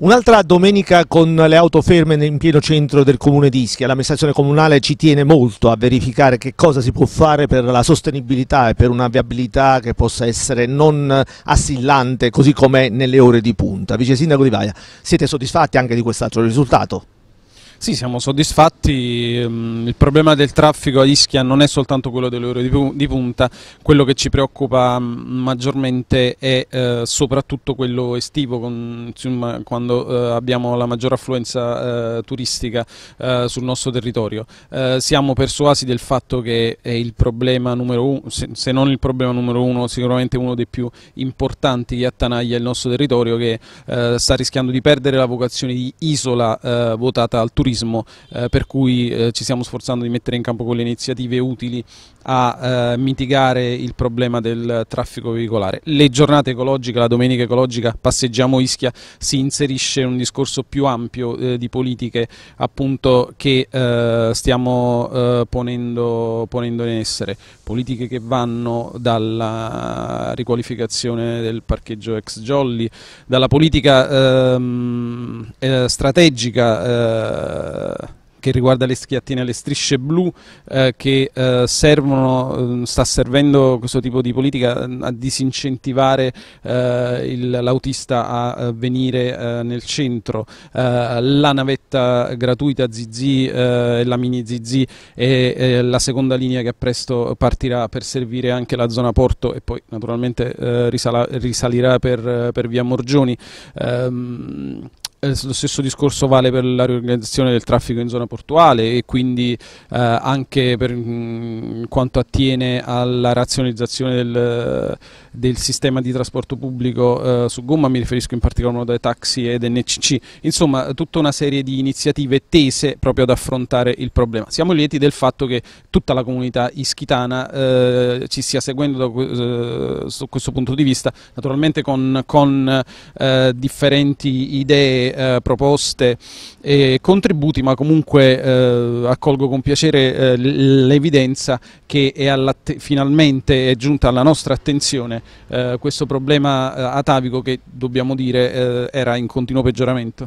Un'altra domenica con le auto ferme in pieno centro del comune di Ischia. L'amministrazione comunale ci tiene molto a verificare che cosa si può fare per la sostenibilità e per una viabilità che possa essere non assillante così come nelle ore di punta. Vice Sindaco Di Vaia, siete soddisfatti anche di quest'altro risultato? Sì, siamo soddisfatti, ehm, il problema del traffico a Ischia non è soltanto quello delle ore di punta, quello che ci preoccupa mm, maggiormente è eh, soprattutto quello estivo, con, insomma, quando eh, abbiamo la maggior affluenza eh, turistica eh, sul nostro territorio. Eh, siamo persuasi del fatto che è il problema numero uno, se, non il problema numero uno, sicuramente uno dei più importanti che attanaglia il nostro territorio che eh, sta rischiando di perdere la vocazione di isola votata al turismo turismo, eh, per cui eh, ci stiamo sforzando di mettere in campo quelle iniziative utili a eh, mitigare il problema del traffico veicolare. Le giornate ecologiche, la domenica ecologica, passeggiamo Ischia, si inserisce in un discorso più ampio eh, di politiche appunto, che eh, stiamo ponendo, ponendo in essere, politiche che vanno dalla riqualificazione del parcheggio ex Jolly, dalla politica ehm, eh, strategica eh, eh, che riguarda le schiattine, le strisce blu eh, che eh, servono, mm, sta servendo questo tipo di politica mm, a disincentivare eh, l'autista a eh, venire eh, nel centro, la navetta gratuita ZZ e la mini ZZ e la seconda linea che presto partirà per servire anche la zona porto e poi naturalmente risala, risalirà per, per, via Morgioni. Ehm, eh, lo stesso discorso vale per la riorganizzazione del traffico in zona portuale e quindi eh, anche per mh, mm, quanto attiene alla razionalizzazione del, eh, del sistema di trasporto pubblico eh, su gomma, mi riferisco in particolar modo ai taxi ed NCC, insomma tutta una serie di iniziative tese proprio ad affrontare il problema. Siamo lieti del fatto che tutta la comunità ischitana eh, ci stia seguendo da questo punto di vista, naturalmente con, con differenti idee varie eh, proposte e contributi, ma comunque eh, accolgo con piacere eh, l'evidenza che è finalmente è giunta alla nostra attenzione questo problema atavico che dobbiamo dire era in continuo peggioramento.